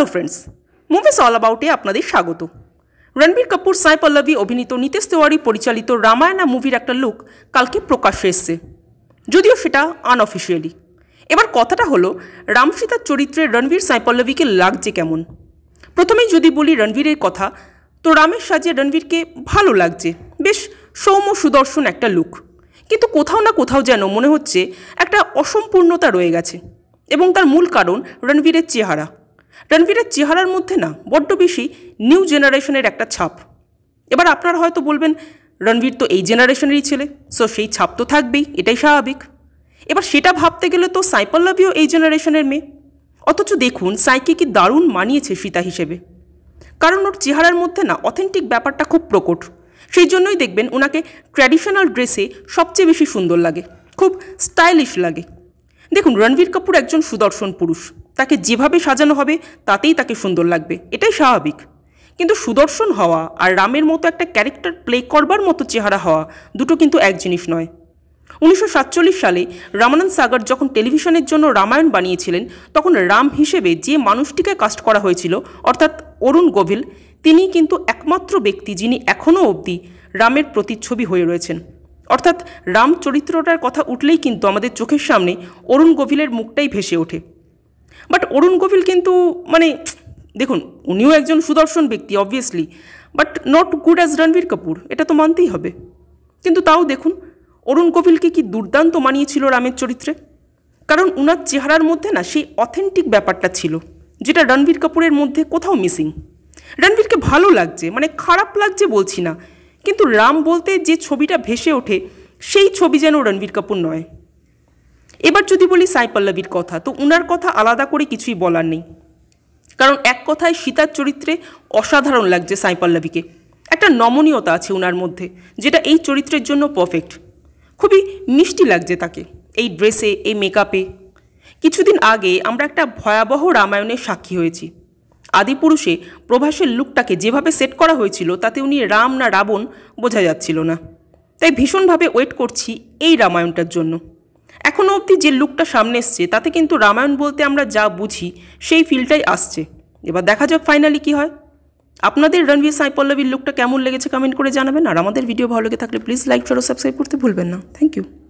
hello friends movies all অ্যাবাউটে আপনাদের স্বাগত রণবীর কাপুর সাই পল্লবী অভিনীত নীতিশ তিওয়ারি পরিচালিত রামায়ণা মুভির একটা লুক কালকে প্রকাশ এসছে যদিও সেটা আনঅফিসিয়ালি এবার কথাটা হলো রামসীতার চরিত্রে রণবীর সাই পল্লবীকে লাগছে কেমন প্রথমেই যদি বলি রণবীরের কথা তো রামের সাজে রণবীরকে ভালো লাগছে বেশ সৌম্য সুদর্শন একটা লুক কিন্তু কোথাও না কোথাও যেন মনে হচ্ছে একটা অসম্পূর্ণতা রয়ে গেছে এবং তার মূল কারণ রণবীরের চেহারা রণবীরের চেহারার মধ্যে না বড্ড বেশি নিউ জেনারেশনের একটা ছাপ এবার আপনারা হয়তো বলবেন রণবীর তো এই জেনারেশনেরই ছেলে সো সেই ছাপ তো থাকবেই এটাই স্বাভাবিক এবার সেটা ভাবতে গেলে তো সাইপল্লাভিও এই জেনারেশনের মেয়ে অথচ দেখুন সাইকে কি দারুণ মানিয়েছে সীতা হিসেবে কারণ ওর চেহারার মধ্যে না অথেন্টিক ব্যাপারটা খুব প্রকট সেই জন্যই দেখবেন ওনাকে ট্র্যাডিশনাল ড্রেসে সবচেয়ে বেশি সুন্দর লাগে খুব স্টাইলিশ লাগে দেখুন রণবীর কাপুর একজন সুদর্শন পুরুষ তাকে যেভাবে সাজানো হবে তাতেই তাকে সুন্দর লাগবে এটাই স্বাভাবিক কিন্তু সুদর্শন হওয়া আর রামের মতো একটা ক্যারেক্টার প্লে করবার মতো চেহারা হওয়া দুটো কিন্তু এক জিনিস নয় উনিশশো সালে রামানন্দ সাগর যখন টেলিভিশনের জন্য রামায়ণ বানিয়েছিলেন তখন রাম হিসেবে যে মানুষটিকে কাস্ট করা হয়েছিল অর্থাৎ অরুণ গোভিল তিনি কিন্তু একমাত্র ব্যক্তি যিনি এখনও অবধি রামের প্রতিচ্ছবি হয়ে রয়েছেন অর্থাৎ রাম চরিত্রটার কথা উঠলেই কিন্তু আমাদের চোখের সামনে অরুণ গোভিলের মুখটাই ভেসে ওঠে বাট অরুণ কপিল কিন্তু মানে দেখুন উনিও একজন সুদর্শন ব্যক্তি obviously but not good as Ranbir Kapoor এটা তো মানতেই হবে কিন্তু তাও দেখুন অরুণ কপিলকে কি দুর্দান্ত মানিয়েছিল রামের চরিত্রে কারণ উনার চেহারার মধ্যে না সেই অথেন্টিক ব্যাপারটা ছিল যেটা রণবীর কাপুরের মধ্যে কোথাও মিসিং রণবীরকে ভালো লাগছে মানে খারাপ লাগছে বলছি না কিন্তু রাম বলতে যে ছবিটা ভেসে ওঠে সেই ছবি যেন রণবীর কাপুর নয় এবার যদি বলি সাই পল্লবীর কথা তো উনার কথা আলাদা করে কিছুই বলার নেই কারণ এক কথায় সীতার চরিত্রে অসাধারণ লাগছে সাই পল্লবীকে একটা নমনীয়তা আছে উনার মধ্যে যেটা এই চরিত্রের জন্য পারফেক্ট খুবই মিষ্টি লাগছে তাকে এই ড্রেসে এই মেকআপে কিছুদিন আগে আমরা একটা ভয়াবহ রামায়ণের সাক্ষী হয়েছি আদিপুরুষে প্রভাসের লুকটাকে যেভাবে সেট করা হয়েছিল তাতে উনি রাম না রাবণ বোঝা যাচ্ছিল না তাই ভীষণভাবে ওয়েট করছি এই রামায়ণটার জন্য এখনও অবধি যে লুকটা সামনে এসছে তাতে কিন্তু রামায়ণ বলতে আমরা যা বুঝি সেই ফিলটাই আসছে এবার দেখা যাক ফাইনালি কি হয় আপনাদের রণবীর সাই পল্লবীর লুকটা কেমন লেগেছে কমেন্ট করে জানাবেন আর আমাদের ভিডিও ভালো লেগে থাকলে প্লিজ লাইক করো সাবস্ক্রাইব করতে ভুলবেন না থ্যাংক ইউ